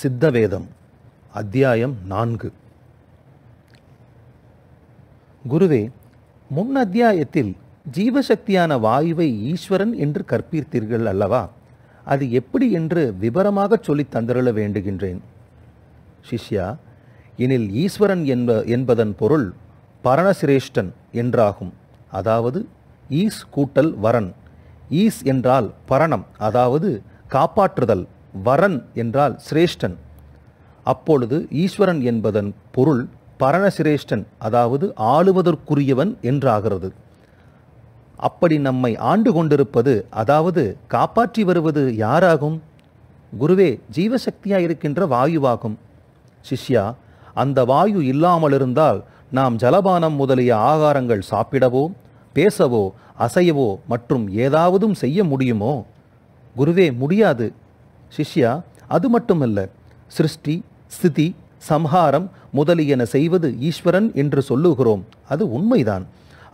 சித்தவேதம் அத்தியாயம் நான்கு குருவே முன் அத்தியாயத்தில் ஜீவசக்தியான வாயுவை ஈஸ்வரன் என்று கற்பித்தீர்கள் அல்லவா அது எப்படி என்று விபரமாக சொல்லி தந்திருள வேண்டுகின்றேன் சிஷ்யா எனில் ஈஸ்வரன் என்ப என்பதன் பொருள் பரணசிரேஷ்டன் என்றாகும் அதாவது ஈஸ் கூட்டல் வரன் ஈஸ் என்றால் பரணம் அதாவது காப்பாற்றுதல் வரன் என்றால் சிரேஷ்டன் அப்பொழுது ஈஸ்வரன் என்பதன் பொருள் பரணசிரேஷ்டன் அதாவது ஆளுவதற்குரியவன் என்றாகிறது அப்படி நம்மை ஆண்டு கொண்டிருப்பது அதாவது காப்பாற்றி வருவது யாராகும் குருவே ஜீவசக்தியாக இருக்கின்ற வாயுவாகும் சிஷ்யா அந்த வாயு இல்லாமல் இருந்தால் நாம் ஜலபானம் முதலிய ஆகாரங்கள் சாப்பிடவோ பேசவோ அசையவோ மற்றும் ஏதாவதும் செய்ய முடியுமோ குருவே முடியாது சிஷ்யா அது மட்டுமல்ல சிருஷ்டி ஸ்திதி சம்ஹாரம் முதலியன செய்வது ஈஸ்வரன் என்று சொல்லுகிறோம் அது உண்மைதான்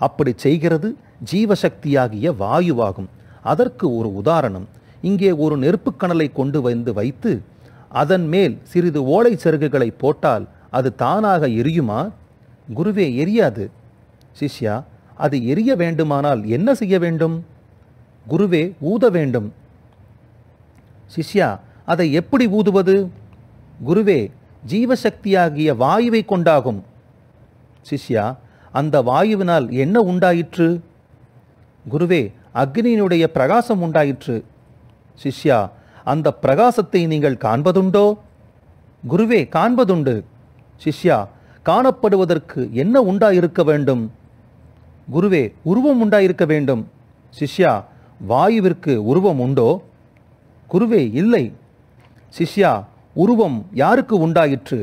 அப்படி செய்கிறது ஜீவசக்தியாகிய வாயுவாகும் அதற்கு ஒரு உதாரணம் இங்கே ஒரு நெருப்புக்கணலை கொண்டு வந்து வைத்து அதன் மேல் சிறிது ஓலை சருகுகளை போட்டால் அது தானாக எரியுமா குருவே எரியாது சிஷ்யா அது எரிய வேண்டுமானால் என்ன செய்ய வேண்டும் குருவே ஊத வேண்டும் சிஷ்யா அதை எப்படி ஊதுவது குருவே ஜீவசக்தியாகிய வாயுவை கொண்டாகும் சிஷ்யா அந்த வாயுவினால் என்ன உண்டாயிற்று குருவே அக்னியினுடைய பிரகாசம் உண்டாயிற்று சிஷ்யா அந்த பிரகாசத்தை நீங்கள் காண்பதுண்டோ குருவே காண்பதுண்டு சிஷ்யா காணப்படுவதற்கு என்ன உண்டாயிருக்க வேண்டும் குருவே உருவம் உண்டாயிருக்க வேண்டும் சிஷ்யா வாயுவிற்கு உருவம் உண்டோ குருவே இல்லை சிஷ்யா உருவம் யாருக்கு உண்டாயிற்று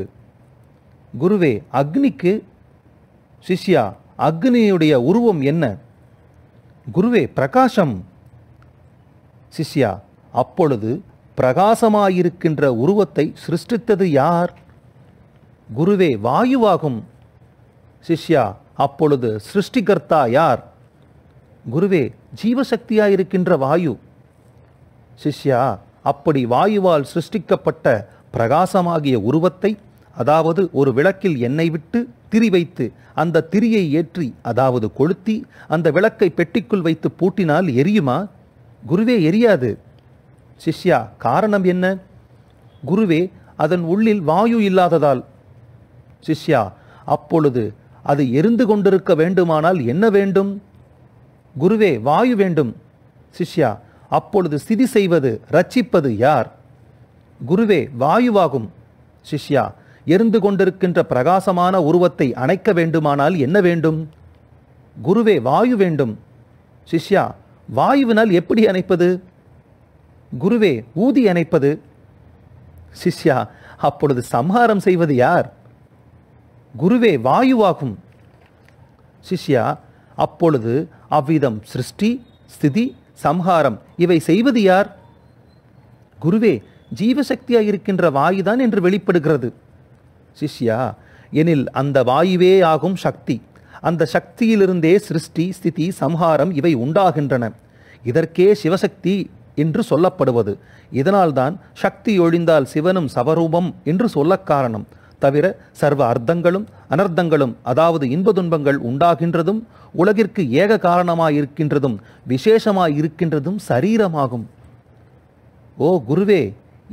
குருவே அக்னிக்கு சிஷ்யா அக்னியுடைய உருவம் என்ன குருவே பிரகாசம் சிஷ்யா அப்பொழுது பிரகாசமாயிருக்கின்ற உருவத்தை சிருஷ்டித்தது யார் குருவே வாயுவாகும் சிஷ்யா அப்பொழுது சிருஷ்டிகர்த்தா யார் குருவே ஜீவசக்தியாயிருக்கின்ற வாயு சிஷ்யா அப்படி வாயுவால் சிருஷ்டிக்கப்பட்ட பிரகாசமாகிய உருவத்தை அதாவது ஒரு விளக்கில் எண்ணெய் விட்டு திரி வைத்து அந்த திரியை ஏற்றி அதாவது கொளுத்தி அந்த விளக்கை பெட்டிக்குள் வைத்து பூட்டினால் எரியுமா குருவே எரியாது சிஷ்யா காரணம் என்ன குருவே அதன் உள்ளில் வாயு இல்லாததால் சிஷ்யா அப்பொழுது அது எரிந்து கொண்டிருக்க வேண்டுமானால் என்ன வேண்டும் குருவே வாயு வேண்டும் சிஷ்யா அப்பொழுது ஸ்திதி செய்வது ரட்சிப்பது யார் குருவே வாயுவாகும் சிஷ்யா எரிந்து கொண்டிருக்கின்ற பிரகாசமான உருவத்தை அணைக்க வேண்டுமானால் என்ன வேண்டும் குருவே வாயு வேண்டும் சிஷ்யா வாயுவினால் எப்படி அணைப்பது குருவே ஊதி அணைப்பது சிஷ்யா அப்பொழுது சம்ஹாரம் செய்வது யார் குருவே வாயுவாகும் சிஷ்யா அப்பொழுது அவ்விதம் சிருஷ்டி ஸ்திதி சம்ஹாரம் இவை செய்வது யார் குருவே ஜீவசக்தியாக இருக்கின்ற வாயுதான் என்று வெளிப்படுகிறது சிஷ்யா எனில் அந்த வாயுவே ஆகும் சக்தி அந்த சக்தியிலிருந்தே சிருஷ்டி ஸ்திதி சம்ஹாரம் இவை உண்டாகின்றன இதற்கே சிவசக்தி என்று சொல்லப்படுவது இதனால்தான் சக்தி ஒழிந்தால் சிவனும் சவரூபம் என்று சொல்ல காரணம் தவிர சர்வ அர்த்தங்களும் அனர்த்தங்களும் அதாவது இன்ப துன்பங்கள் உண்டாகின்றதும் உலகிற்கு ஏக காரணமாயிருக்கின்றதும் விசேஷமாயிருக்கின்றதும் சரீரமாகும் ஓ குருவே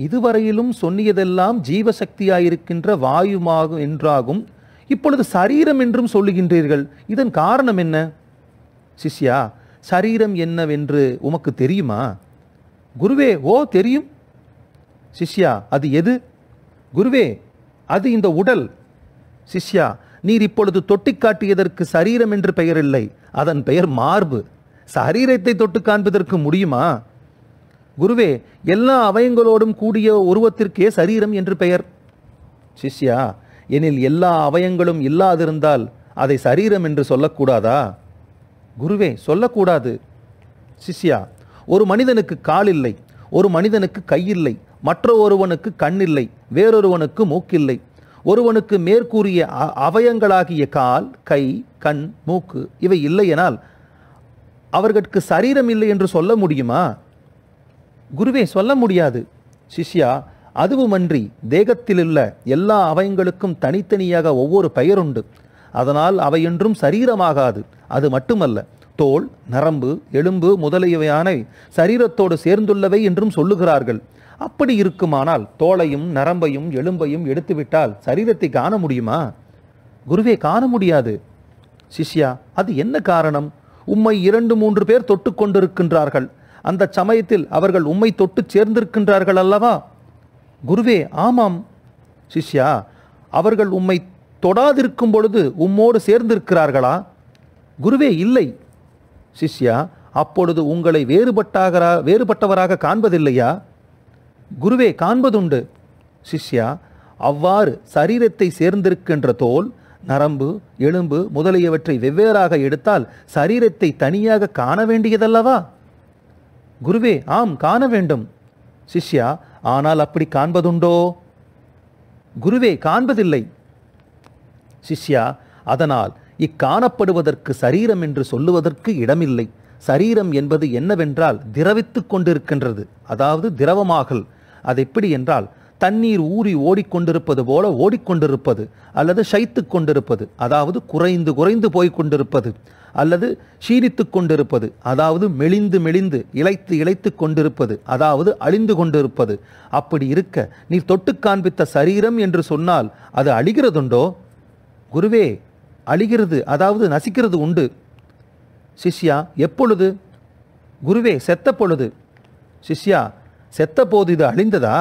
இதுவரையிலும் சொன்னியதெல்லாம் ஜீவசக்தியாயிருக்கின்ற வாயுமாகும் என்றாகும் இப்பொழுது சரீரம் என்றும் சொல்லுகின்றீர்கள் இதன் காரணம் என்ன சிஷ்யா சரீரம் என்னவென்று உமக்கு தெரியுமா குருவே ஓ தெரியும் சிஷ்யா அது எது குருவே அது இந்த உடல் சிஷ்யா நீர் இப்பொழுது தொட்டி காட்டியதற்கு சரீரம் என்று பெயர் இல்லை அதன் பெயர் மார்பு சரீரத்தை தொட்டு காண்பதற்கு முடியுமா குருவே எல்லா அவயங்களோடும் கூடிய உருவத்திற்கே சரீரம் என்று பெயர் சிஷ்யா எனில் எல்லா அவயங்களும் இல்லாதிருந்தால் அதை சரீரம் என்று சொல்லக்கூடாதா குருவே சொல்லக்கூடாது சிஷ்யா ஒரு மனிதனுக்கு கால் இல்லை ஒரு மனிதனுக்கு கை இல்லை மற்ற ஒருவனுக்கு கண்ணில்லை வேறொருவனுக்கு மூக்கில்லை ஒருவனுக்கு மேற்கூறிய அவயங்களாகிய கால் கை கண் மூக்கு இவை இல்லையெனால் அவர்களுக்கு சரீரம் இல்லை என்று சொல்ல முடியுமா குருவே சொல்ல முடியாது சிஷ்யா அதுவுமன்றி தேகத்திலுள்ள எல்லா அவயங்களுக்கும் தனித்தனியாக ஒவ்வொரு பெயருண்டு அதனால் அவை என்றும் சரீரமாகாது அது மட்டுமல்ல தோல் நரம்பு எலும்பு முதலியவையான சரீரத்தோடு சேர்ந்துள்ளவை என்றும் சொல்லுகிறார்கள் அப்படி இருக்குமானால் தோலையும் நரம்பையும் எலும்பையும் எடுத்துவிட்டால் சரீரத்தை காண முடியுமா குருவே காண முடியாது சிஷ்யா அது என்ன காரணம் உம்மை இரண்டு மூன்று பேர் தொட்டு கொண்டிருக்கின்றார்கள் அந்த சமயத்தில் அவர்கள் உம்மை தொட்டு சேர்ந்திருக்கின்றார்கள் அல்லவா குருவே ஆமாம் சிஷ்யா அவர்கள் உம்மை தொடாதிருக்கும் பொழுது உம்மோடு சேர்ந்திருக்கிறார்களா குருவே இல்லை சிஷ்யா அப்பொழுது உங்களை வேறுபட்டாக வேறுபட்டவராக காண்பதில்லையா குருவே காண்பதுண்டு சிஷ்யா அவ்வாறு சரீரத்தை சேர்ந்திருக்கின்ற தோல் நரம்பு எலும்பு முதலியவற்றை வெவ்வேறாக எடுத்தால் சரீரத்தை தனியாக காண வேண்டியதல்லவா குருவே ஆம் காண வேண்டும் சிஷ்யா ஆனால் அப்படி காண்பதுண்டோ குருவே காண்பதில்லை சிஷ்யா அதனால் இக்காணப்படுவதற்கு சரீரம் என்று சொல்லுவதற்கு இடமில்லை சரீரம் என்பது என்னவென்றால் திரவித்துக் கொண்டிருக்கின்றது அதாவது திரவமாகல் அது எப்படி என்றால் தண்ணீர் ஊறி ஓடிக்கொண்டிருப்பது போல ஓடிக்கொண்டிருப்பது அல்லது சைத்து கொண்டிருப்பது அதாவது குறைந்து குறைந்து கொண்டிருப்பது அல்லது சீரித்து கொண்டிருப்பது அதாவது மெலிந்து மெலிந்து இழைத்து இழைத்து கொண்டிருப்பது அதாவது அழிந்து கொண்டிருப்பது அப்படி இருக்க நீ தொட்டு காண்பித்த சரீரம் என்று சொன்னால் அது அழிகிறதுண்டோ குருவே அழிகிறது அதாவது நசிக்கிறது உண்டு சிஷ்யா எப்பொழுது குருவே செத்த பொழுது சிஷ்யா செத்தபோது இது அழிந்ததா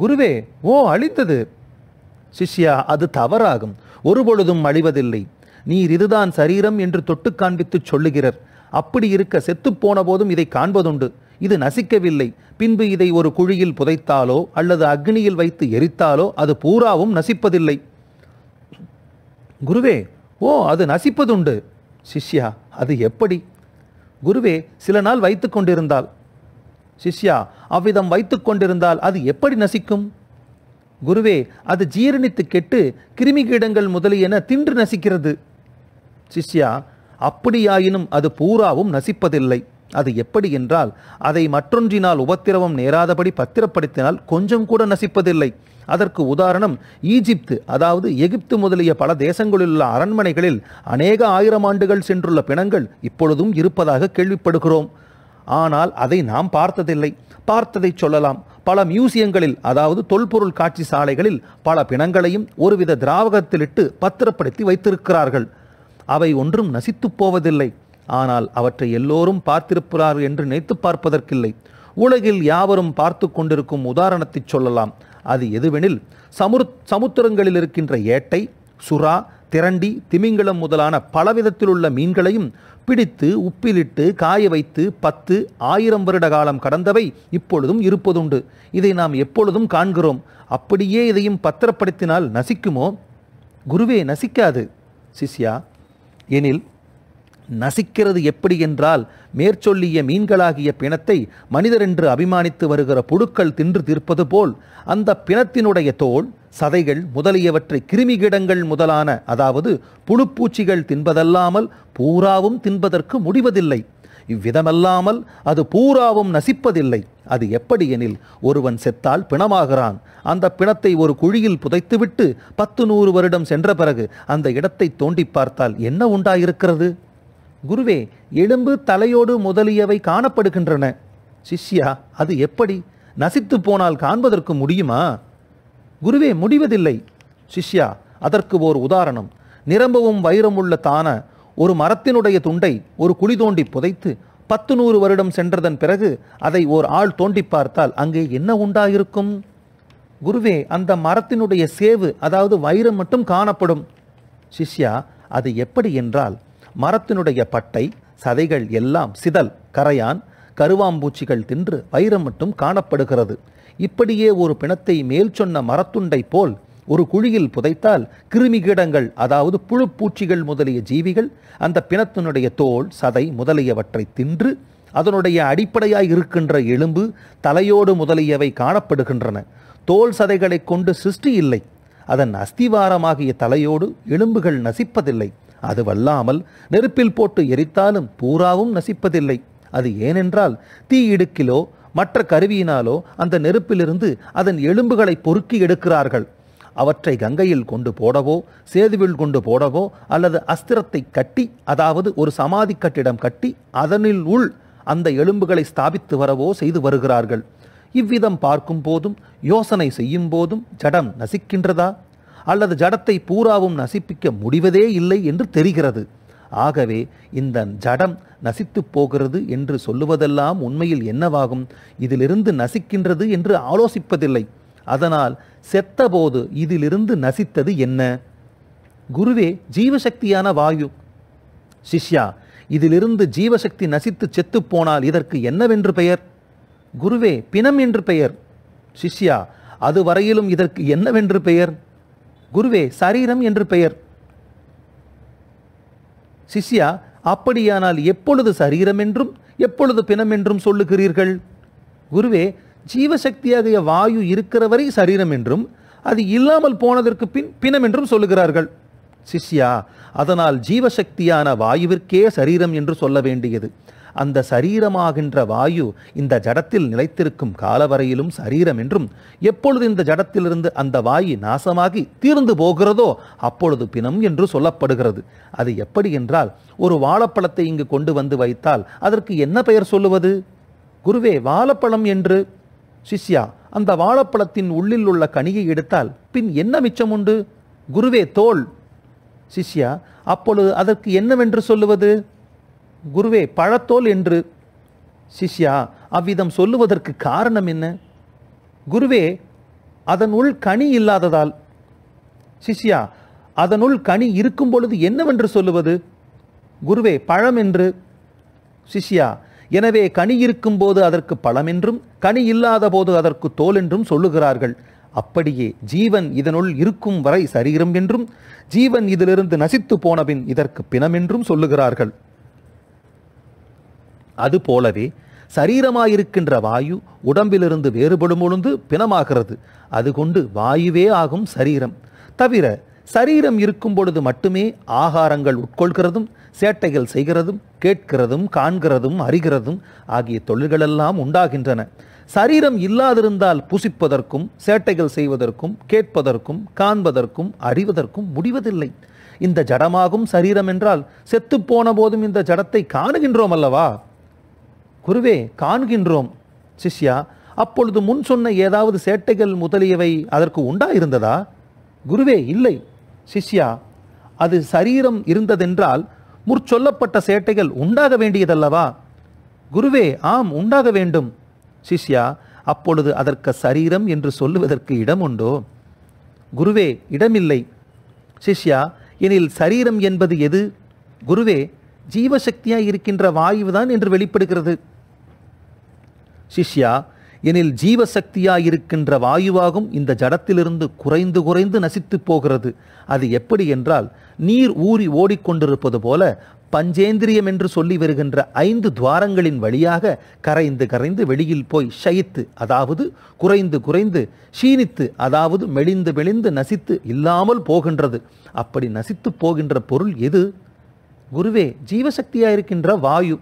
குருவே ஓ அழித்தது சிஷ்யா அது தவறாகும் ஒருபொழுதும் அழிவதில்லை நீர் இதுதான் சரீரம் என்று தொட்டு காண்பித்து சொல்லுகிறார் அப்படி இருக்க செத்துப்போன போதும் இதை காண்பதுண்டு இது நசிக்கவில்லை பின்பு இதை ஒரு குழியில் புதைத்தாலோ அல்லது அக்னியில் வைத்து எரித்தாலோ அது பூராவும் நசிப்பதில்லை குருவே ஓ அது நசிப்பதுண்டு சிஷ்யா அது எப்படி குருவே சில நாள் வைத்து கொண்டிருந்தால் சிஷ்யா அவ்விதம் வைத்து கொண்டிருந்தால் அது எப்படி நசிக்கும் குருவே அது ஜீரணித்து கெட்டு கிருமி கீடங்கள் முதலியன தின்று நசிக்கிறது சிஷ்யா அப்படியாயினும் அது பூராவும் நசிப்பதில்லை அது எப்படி என்றால் அதை மற்றொன்றினால் உபத்திரவம் நேராதபடி பத்திரப்படுத்தினால் கொஞ்சம் கூட நசிப்பதில்லை அதற்கு உதாரணம் ஈஜிப்து அதாவது எகிப்து முதலிய பல தேசங்களிலுள்ள அரண்மனைகளில் அநேக ஆயிரம் ஆண்டுகள் சென்றுள்ள பிணங்கள் இப்பொழுதும் இருப்பதாக கேள்விப்படுகிறோம் ஆனால் அதை நாம் பார்த்ததில்லை பார்த்ததை சொல்லலாம் பல மியூசியங்களில் அதாவது தொல்பொருள் காட்சி சாலைகளில் பல பிணங்களையும் ஒருவித திராவகத்திலிட்டு பத்திரப்படுத்தி வைத்திருக்கிறார்கள் அவை ஒன்றும் நசித்து போவதில்லை ஆனால் அவற்றை எல்லோரும் பார்த்திருப்பார்கள் என்று நினைத்து பார்ப்பதற்கில்லை உலகில் யாவரும் பார்த்து கொண்டிருக்கும் உதாரணத்தை சொல்லலாம் அது எதுவெனில் சமுத் சமுத்திரங்களில் இருக்கின்ற ஏட்டை சுறா திரண்டி திமிங்கலம் முதலான பலவிதத்திலுள்ள மீன்களையும் பிடித்து உப்பிலிட்டு காய வைத்து பத்து ஆயிரம் வருட காலம் கடந்தவை இப்பொழுதும் இருப்பதுண்டு இதை நாம் எப்பொழுதும் காண்கிறோம் அப்படியே இதையும் பத்திரப்படுத்தினால் நசிக்குமோ குருவே நசிக்காது சிஷ்யா எனில் நசிக்கிறது எப்படி என்றால் மேற்சொல்லிய மீன்களாகிய பிணத்தை மனிதரென்று அபிமானித்து வருகிற புழுக்கள் தின்று தீர்ப்பது போல் அந்த பிணத்தினுடைய தோல் சதைகள் முதலியவற்றை கிருமிகிடங்கள் முதலான அதாவது புழுப்பூச்சிகள் தின்பதல்லாமல் பூராவும் தின்பதற்கு முடிவதில்லை இவ்விதமல்லாமல் அது பூராவும் நசிப்பதில்லை அது எப்படி எனில் ஒருவன் செத்தால் பிணமாகிறான் அந்த பிணத்தை ஒரு குழியில் புதைத்துவிட்டு பத்து நூறு வருடம் சென்ற பிறகு அந்த இடத்தை தோண்டி பார்த்தால் என்ன உண்டாயிருக்கிறது குருவே எலும்பு தலையோடு முதலியவை காணப்படுகின்றன சிஷ்யா அது எப்படி நசித்து போனால் காண்பதற்கு முடியுமா குருவே முடிவதில்லை சிஷ்யா அதற்கு ஓர் உதாரணம் நிரம்பவும் வைரமுள்ள தான ஒரு மரத்தினுடைய துண்டை ஒரு குழி தோண்டி புதைத்து பத்து நூறு வருடம் சென்றதன் பிறகு அதை ஓர் ஆள் தோண்டி பார்த்தால் அங்கே என்ன உண்டாயிருக்கும் குருவே அந்த மரத்தினுடைய சேவு அதாவது வைரம் மட்டும் காணப்படும் சிஷ்யா அது எப்படி என்றால் மரத்தினுடைய பட்டை சதைகள் எல்லாம் சிதல் கரையான் கருவாம்பூச்சிகள் தின்று வைரம் மட்டும் காணப்படுகிறது இப்படியே ஒரு பிணத்தை மேல் சொன்ன மரத்துண்டை போல் ஒரு குழியில் புதைத்தால் கிருமிகீடங்கள் அதாவது புழுப்பூச்சிகள் முதலிய ஜீவிகள் அந்த பிணத்தினுடைய தோல் சதை முதலியவற்றை தின்று அதனுடைய அடிப்படையாய் இருக்கின்ற எலும்பு தலையோடு முதலியவை காணப்படுகின்றன தோல் சதைகளை கொண்டு சிருஷ்டி இல்லை அதன் அஸ்திவாரமாகிய தலையோடு எலும்புகள் நசிப்பதில்லை அதுவல்லாமல் நெருப்பில் போட்டு எரித்தாலும் பூராவும் நசிப்பதில்லை அது ஏனென்றால் தீ இடுக்கிலோ மற்ற கருவியினாலோ அந்த நெருப்பிலிருந்து அதன் எலும்புகளை பொறுக்கி எடுக்கிறார்கள் அவற்றை கங்கையில் கொண்டு போடவோ சேதுவில் கொண்டு போடவோ அல்லது அஸ்திரத்தை கட்டி அதாவது ஒரு சமாதி கட்டிடம் கட்டி அதனில் உள் அந்த எலும்புகளை ஸ்தாபித்து வரவோ செய்து வருகிறார்கள் இவ்விதம் பார்க்கும் போதும் யோசனை செய்யும் போதும் ஜடம் நசிக்கின்றதா அல்லது ஜடத்தை பூராவும் நசிப்பிக்க முடிவதே இல்லை என்று தெரிகிறது ஆகவே இந்த ஜடம் நசித்து போகிறது என்று சொல்லுவதெல்லாம் உண்மையில் என்னவாகும் இதிலிருந்து நசிக்கின்றது என்று ஆலோசிப்பதில்லை அதனால் செத்தபோது இதிலிருந்து நசித்தது என்ன குருவே ஜீவசக்தியான வாயு சிஷ்யா இதிலிருந்து ஜீவசக்தி நசித்து செத்துப்போனால் இதற்கு என்னவென்று பெயர் குருவே பிணம் என்று பெயர் சிஷ்யா அதுவரையிலும் இதற்கு என்னவென்று பெயர் குருவே சரீரம் என்று பெயர் சிஷ்யா அப்படியானால் எப்பொழுது சரீரம் என்றும் எப்பொழுது பிணம் என்றும் சொல்லுகிறீர்கள் குருவே ஜீவசக்தியாகிய வாயு இருக்கிற சரீரம் என்றும் அது இல்லாமல் போனதற்கு பின் பிணம் என்றும் சொல்லுகிறார்கள் சிஷ்யா அதனால் ஜீவசக்தியான வாயுவிற்கே சரீரம் என்று சொல்ல வேண்டியது அந்த சரீரமாகின்ற வாயு இந்த ஜடத்தில் நிலைத்திருக்கும் காலவரையிலும் சரீரம் என்றும் எப்பொழுது இந்த ஜடத்திலிருந்து அந்த வாயு நாசமாகி தீர்ந்து போகிறதோ அப்பொழுது பிணம் என்று சொல்லப்படுகிறது அது எப்படி என்றால் ஒரு வாழைப்பழத்தை இங்கு கொண்டு வந்து வைத்தால் அதற்கு என்ன பெயர் சொல்லுவது குருவே வாழைப்பழம் என்று சிஷ்யா அந்த வாழைப்பழத்தின் உள்ளில் உள்ள கனியை எடுத்தால் பின் என்ன மிச்சம் உண்டு குருவே தோல் சிஷ்யா அப்பொழுது அதற்கு என்னவென்று சொல்லுவது குருவே பழத்தோல் என்று சிஷ்யா அவ்விதம் சொல்லுவதற்கு காரணம் என்ன குருவே அதனுள் கனி இல்லாததால் சிஷ்யா அதனுள் கனி இருக்கும் பொழுது என்னவென்று சொல்லுவது குருவே பழம் என்று சிஷ்யா எனவே கனி இருக்கும் போது அதற்கு பழம் என்றும் கனி இல்லாத போது அதற்கு தோல் என்றும் சொல்லுகிறார்கள் அப்படியே ஜீவன் இதனுள் இருக்கும் வரை சரீரம் என்றும் ஜீவன் இதிலிருந்து நசித்து போனபின் இதற்கு பிணம் என்றும் சொல்லுகிறார்கள் அது போலவே சரீரமாயிருக்கின்ற வாயு உடம்பிலிருந்து வேறுபடும் பொழுது பிணமாகிறது அது கொண்டு வாயுவே ஆகும் சரீரம் தவிர சரீரம் இருக்கும் பொழுது மட்டுமே ஆகாரங்கள் உட்கொள்கிறதும் சேட்டைகள் செய்கிறதும் கேட்கிறதும் காண்கிறதும் அறிகிறதும் ஆகிய தொழில்களெல்லாம் உண்டாகின்றன சரீரம் இல்லாதிருந்தால் புசிப்பதற்கும் சேட்டைகள் செய்வதற்கும் கேட்பதற்கும் காண்பதற்கும் அறிவதற்கும் முடிவதில்லை இந்த ஜடமாகும் சரீரம் என்றால் செத்துப்போன போதும் இந்த ஜடத்தை காணுகின்றோம் அல்லவா குருவே காண்கின்றோம் சிஷ்யா அப்பொழுது முன் சொன்ன ஏதாவது சேட்டைகள் முதலியவை அதற்கு உண்டா இருந்ததா குருவே இல்லை சிஷ்யா அது சரீரம் இருந்ததென்றால் முற்சொல்லப்பட்ட சேட்டைகள் உண்டாக வேண்டியதல்லவா குருவே ஆம் உண்டாக வேண்டும் சிஷ்யா அப்பொழுது அதற்கு சரீரம் என்று சொல்லுவதற்கு இடம் உண்டோ குருவே இடமில்லை சிஷ்யா எனில் சரீரம் என்பது எது குருவே ஜீவசக்தியாய் இருக்கின்ற வாயுதான் என்று வெளிப்படுகிறது சிஷ்யா எனில் ஜீவசக்தியாயிருக்கின்ற வாயுவாகும் இந்த ஜடத்திலிருந்து குறைந்து குறைந்து நசித்து போகிறது அது எப்படி என்றால் நீர் ஊறி ஓடிக்கொண்டிருப்பது போல பஞ்சேந்திரியம் என்று சொல்லி வருகின்ற ஐந்து துவாரங்களின் வழியாக கரைந்து கரைந்து வெளியில் போய் ஷயித்து அதாவது குறைந்து குறைந்து ஷீனித்து அதாவது மெலிந்து மெலிந்து நசித்து இல்லாமல் போகின்றது அப்படி நசித்து போகின்ற பொருள் எது குருவே ஜீவசக்தியாயிருக்கின்ற வாயு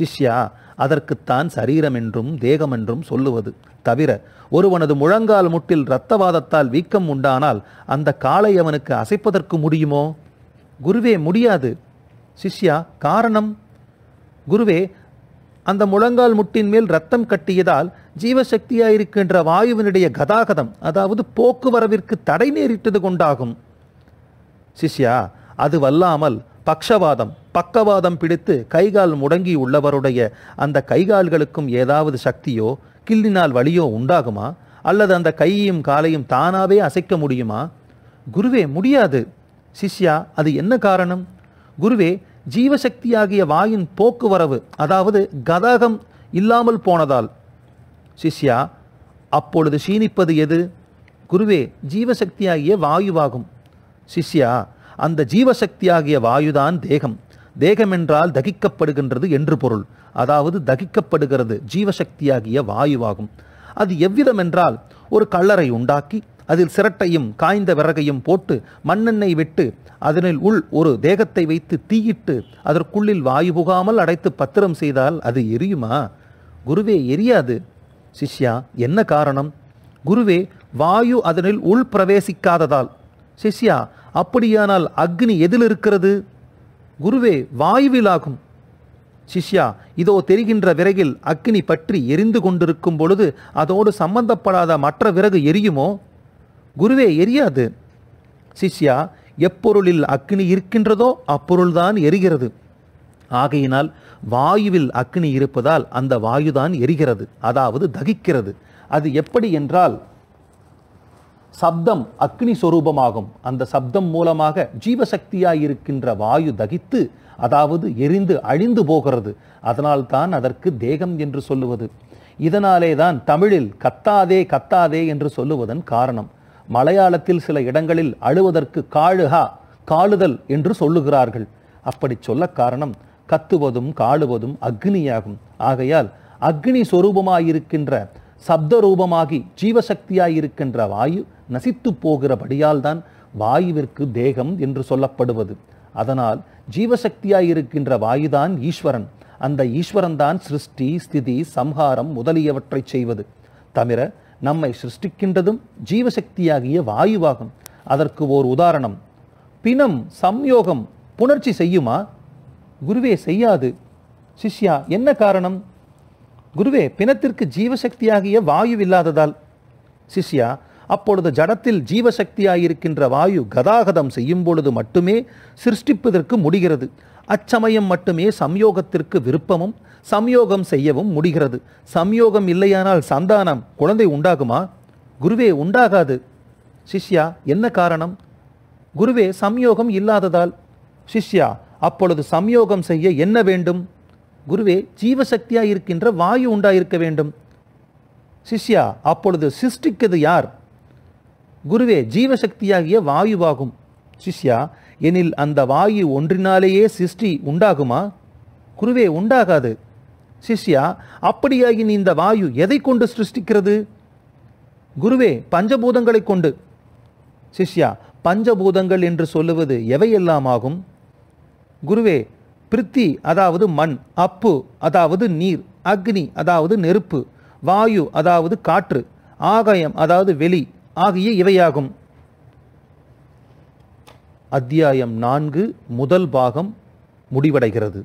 சிஷ்யா அதற்குத்தான் சரீரம் என்றும் தேகம் என்றும் சொல்லுவது தவிர ஒருவனது முழங்கால் முட்டில் இரத்தவாதத்தால் வீக்கம் உண்டானால் அந்த காலை அவனுக்கு அசைப்பதற்கு முடியுமோ குருவே முடியாது சிஷ்யா காரணம் குருவே அந்த முழங்கால் முட்டின் மேல் ரத்தம் கட்டியதால் ஜீவசக்தியாயிருக்கின்ற வாயுவினுடைய கதாகதம் அதாவது போக்குவரவிற்கு தடை நேரிட்டது கொண்டாகும் சிஷ்யா அது வல்லாமல் பக்ஷவாதம் பக்கவாதம் பிடித்து கைகால் முடங்கி உள்ளவருடைய அந்த கைகால்களுக்கும் ஏதாவது சக்தியோ கில்லினால் வழியோ உண்டாகுமா அல்லது அந்த கையையும் காலையும் தானாகவே அசைக்க முடியுமா குருவே முடியாது சிஷ்யா அது என்ன காரணம் குருவே ஜீவசக்தியாகிய வாயின் போக்குவரவு அதாவது கதகம் இல்லாமல் போனதால் சிஷ்யா அப்பொழுது சீனிப்பது எது குருவே ஜீவசக்தியாகிய வாயுவாகும் சிஷ்யா அந்த ஜீவசக்தியாகிய வாயுதான் தேகம் தேகம் என்றால் தகிக்கப்படுகின்றது என்று பொருள் அதாவது தகிக்கப்படுகிறது ஜீவசக்தியாகிய வாயுவாகும் அது எவ்விதம் என்றால் ஒரு கல்லறை உண்டாக்கி அதில் சிரட்டையும் காய்ந்த விறகையும் போட்டு மண்ணெண்ணெய் விட்டு அதனில் உள் ஒரு தேகத்தை வைத்து தீயிட்டு அதற்குள்ளில் வாயு புகாமல் அடைத்து பத்திரம் செய்தால் அது எரியுமா குருவே எரியாது சிஷ்யா என்ன காரணம் குருவே வாயு அதனில் உள் பிரவேசிக்காததால் சிஷ்யா அப்படியானால் அக்னி எதில் இருக்கிறது குருவே வாயுவிலாகும் சிஷ்யா இதோ தெரிகின்ற விறகில் அக்னி பற்றி எரிந்து கொண்டிருக்கும் பொழுது அதோடு சம்பந்தப்படாத மற்ற விறகு எரியுமோ குருவே எரியாது சிஷ்யா எப்பொருளில் அக்னி இருக்கின்றதோ அப்பொருள்தான் எரிகிறது ஆகையினால் வாயுவில் அக்னி இருப்பதால் அந்த வாயுதான் எரிகிறது அதாவது தகிக்கிறது அது எப்படி என்றால் சப்தம் அக்னி சொரூபமாகும் அந்த சப்தம் மூலமாக ஜீவசக்தியாய் இருக்கின்ற வாயு தகித்து அதாவது எரிந்து அழிந்து போகிறது அதனால்தான் அதற்கு தேகம் என்று சொல்லுவது இதனாலே தான் தமிழில் கத்தாதே கத்தாதே என்று சொல்லுவதன் காரணம் மலையாளத்தில் சில இடங்களில் அழுவதற்கு காழுகா காளுதல் என்று சொல்லுகிறார்கள் அப்படி சொல்ல காரணம் கத்துவதும் காழுவதும் அக்னியாகும் ஆகையால் அக்னி சொரூபமாயிருக்கின்ற சப்தரூபமாகி ஜீவசக்தியாய் இருக்கின்ற வாயு நசித்து போகிறபடியால்தான் தான் வாயுவிற்கு தேகம் என்று சொல்லப்படுவது அதனால் ஜீவசக்தியாயிருக்கின்ற இருக்கின்ற வாயுதான் ஈஸ்வரன் அந்த ஈஸ்வரன் தான் சிருஷ்டி ஸ்திதி சம்ஹாரம் முதலியவற்றை செய்வது தவிர நம்மை சிருஷ்டிக்கின்றதும் ஜீவசக்தியாகிய வாயுவாகும் அதற்கு ஓர் உதாரணம் பிணம் சம்யோகம் புணர்ச்சி செய்யுமா குருவே செய்யாது சிஷ்யா என்ன காரணம் குருவே பிணத்திற்கு ஜீவசக்தியாகிய வாயு இல்லாததால் சிஷ்யா அப்பொழுது ஜடத்தில் ஜீவசக்தியாயிருக்கின்ற வாயு கதாகதம் செய்யும் பொழுது மட்டுமே சிருஷ்டிப்பதற்கு முடிகிறது அச்சமயம் மட்டுமே சம்யோகத்திற்கு விருப்பமும் சம்யோகம் செய்யவும் முடிகிறது சம்யோகம் இல்லையானால் சந்தானம் குழந்தை உண்டாகுமா குருவே உண்டாகாது சிஷ்யா என்ன காரணம் குருவே சம்யோகம் இல்லாததால் சிஷ்யா அப்பொழுது சம்யோகம் செய்ய என்ன வேண்டும் குருவே ஜீவசக்தியாக இருக்கின்ற வாயு உண்டாயிருக்க வேண்டும் சிஷ்யா அப்பொழுது சிருஷ்டிக்கிறது யார் குருவே ஜீவசக்தியாகிய வாயுவாகும் சிஷ்யா எனில் அந்த வாயு ஒன்றினாலேயே சிருஷ்டி உண்டாகுமா குருவே உண்டாகாது சிஷ்யா அப்படியாகின் இந்த வாயு எதை கொண்டு சிருஷ்டிக்கிறது குருவே பஞ்சபூதங்களை கொண்டு சிஷ்யா பஞ்சபூதங்கள் என்று சொல்லுவது எவையெல்லாம் ஆகும் குருவே பிரித்தி அதாவது மண் அப்பு அதாவது நீர் அக்னி அதாவது நெருப்பு வாயு அதாவது காற்று ஆகாயம் அதாவது வெளி ஆகிய இவையாகும் அத்தியாயம் நான்கு முதல் பாகம் முடிவடைகிறது